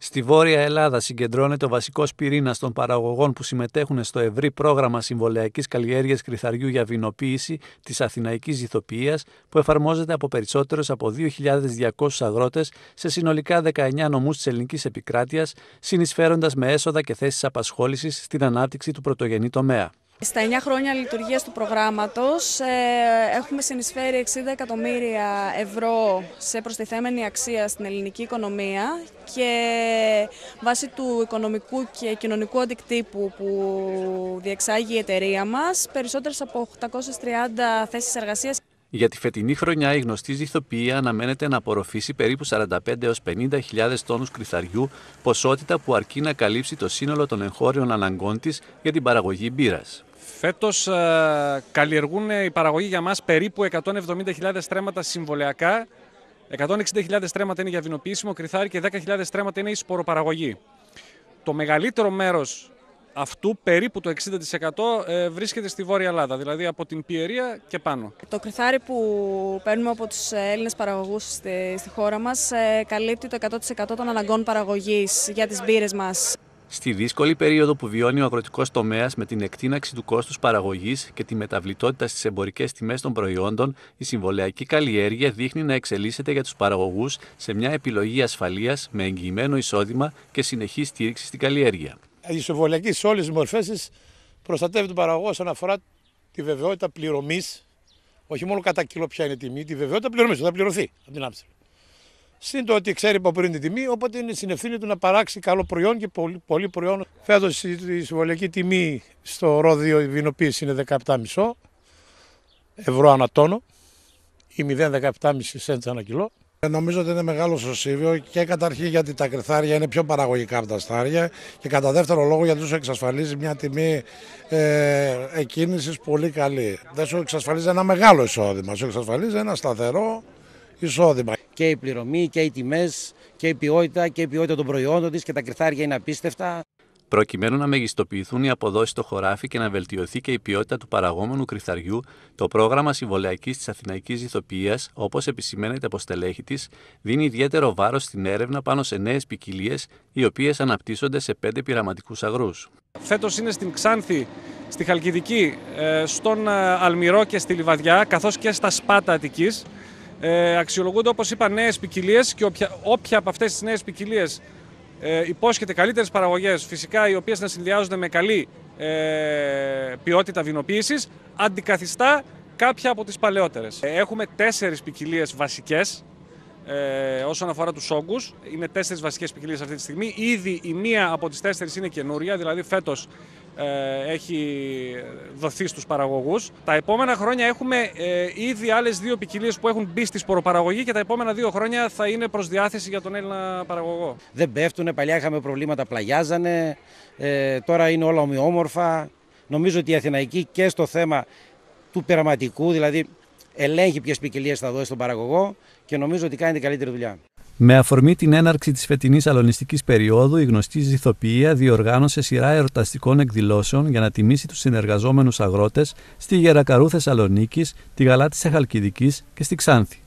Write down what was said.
Στη Βόρεια Ελλάδα συγκεντρώνεται ο βασικός πυρήνας των παραγωγών που συμμετέχουν στο ευρύ πρόγραμμα συμβολιακής καλλιέργειας κρυθαριού για βινοποίηση της αθηναϊκής Ιθοποιία, που εφαρμόζεται από περισσότερους από 2.200 αγρότες σε συνολικά 19 νομούς της ελληνικής επικράτειας, συνεισφέροντας με έσοδα και θέσεις απασχόλησης στην ανάπτυξη του πρωτογενή τομέα. Στα 9 χρόνια λειτουργίας του προγράμματος ε, έχουμε συνεισφέρει 60 εκατομμύρια ευρώ σε προστιθέμενη αξία στην ελληνική οικονομία και βάσει του οικονομικού και κοινωνικού αντικτύπου που διεξάγει η εταιρεία μας, περισσότερες από 830 θέσεις εργασίας. Για τη φετινή χρονιά η γνωστή ζηθοποιία αναμένεται να απορροφήσει περίπου 45 έως 50.000 τόνους κρυθαριού, ποσότητα που αρκεί να καλύψει το σύνολο των εγχώριων αναγκών της για την παραγωγή μπύρας. Φέτος ε, καλλιεργούν ε, η παραγωγή για μας περίπου 170.000 στρέμματα συμβολιακά. 160.000 στρέμματα είναι για βινοποιήσιμο κρυθάρι και 10.000 στρέμματα είναι η σποροπαραγωγή. Το μεγαλύτερο μέρος αυτού, περίπου το 60% ε, βρίσκεται στη Βόρεια Ελλάδα, δηλαδή από την Πιερία και πάνω. Το κρυθάρι που παίρνουμε από τους Έλληνες παραγωγούς στη, στη χώρα μας καλύπτει το 100% των αναγκών παραγωγής για τις μπύρες μας. Στη δύσκολη περίοδο που βιώνει ο αγροτικός τομέας με την εκτείναξη του κόστους παραγωγής και τη μεταβλητότητα στις εμπορικές τιμές των προϊόντων, η συμβολιακή καλλιέργεια δείχνει να εξελίσσεται για τους παραγωγούς σε μια επιλογή ασφαλείας με εγγυημένο εισόδημα και συνεχή στήριξη στην καλλιέργεια. Η συμβολιακή σε όλες τις μορφές προστατεύει τον παραγωγό όσον αφορά τη βεβαιότητα πληρωμής, όχι μόνο κατά κιλό ποια είναι η τιμή, τη βεβαιότητα πληρωμής, θα πληρωθεί από την άψη. Συν το ότι ξέρει από πριν την τιμή, οπότε είναι στην ευθύνη του να παράξει καλό προϊόν και πολύ, πολύ προϊόν. Φέτος η συμβολιακή τιμή στο ρόδιο βινοποίηση είναι 17,5 ευρώ ανά τόνο ή 0,17,5 σέντ ανά κιλό. Ε, νομίζω ότι είναι μεγάλο σωσίβιο και καταρχήν γιατί τα κρυθάρια είναι πιο παραγωγικά από τα στάρια και κατά δεύτερο λόγο γιατί σου εξασφαλίζει μια τιμή ε, εκκίνησης πολύ καλή. Δεν σου εξασφαλίζει ένα μεγάλο εισόδημα, σου εξασφαλίζει ένα σταθερό εισόδημα και η πληρωμή και οι τιμές και η ποιότητα και η ποιότητα των προϊόντων της και τα κρυθάρια είναι απίστευτα. Προκειμένου να μεγιστοποιηθούν οι αποδόσεις στο χωράφι και να βελτιωθεί και η ποιότητα του παραγόμενου κρυθαριού, το πρόγραμμα συμβολιακής της Αθηναϊκής Ιθοποιίας, όπως επισημαίνεται από στελέχη της, δίνει ιδιαίτερο βάρος στην έρευνα πάνω σε νέες ποικιλίε, οι οποίες αναπτύσσονται σε πέντε πειραματικούς αγρούς. Φέτος είναι στην Ξάνθη, στη Χαλκιδική, ε, στον ε, Αλμυρό και στη Λιβαδιά, καθώς και στα Σπάτα Αττικής. Ε, αξιολογούνται, όπως είπα, νέες ποικιλίες και όποια, όποια από αυτές τις νέες ποικιλίες ε, υπόσχεται καλύτερες παραγωγές, φυσικά οι οποίες να συνδυάζονται με καλή ε, ποιότητα βινοποίησης, αντικαθιστά κάποια από τις παλαιότερες. Ε, έχουμε τέσσερις ποικιλίες βασικές ε, όσον αφορά τους όγκους. Είναι τέσσερις βασικές ποικιλίες αυτή τη στιγμή. Ήδη η μία από τις τέσσερις είναι καινούρια, δηλαδή φέτος ε, έχει δοθεί στους παραγωγούς. Τα επόμενα χρόνια έχουμε ε, ήδη άλλες δύο ποικιλίες που έχουν μπει στη σποροπαραγωγή και τα επόμενα δύο χρόνια θα είναι προς διάθεση για τον Έλληνα παραγωγό. Δεν πέφτουνε, παλιά είχαμε προβλήματα, πλαγιάζανε, ε, τώρα είναι όλα ομοιόμορφα. Νομίζω ότι η Αθηναϊκή και στο θέμα του πειραματικού, δηλαδή ελέγχει ποιες ποικιλίες θα δώσει στον παραγωγό και νομίζω ότι κάνει την καλύτερη δουλειά. Με αφορμή την έναρξη της φετινής αλωνιστικής περίοδου, η γνωστή Ζηθοποιία διοργάνωσε σειρά ερωταστικών εκδηλώσεων για να τιμήσει τους συνεργαζόμενους αγρότες στη Γερακαρού Θεσσαλονίκης, τη Γαλάτη Εχαλκιδική και στη Ξάνθη.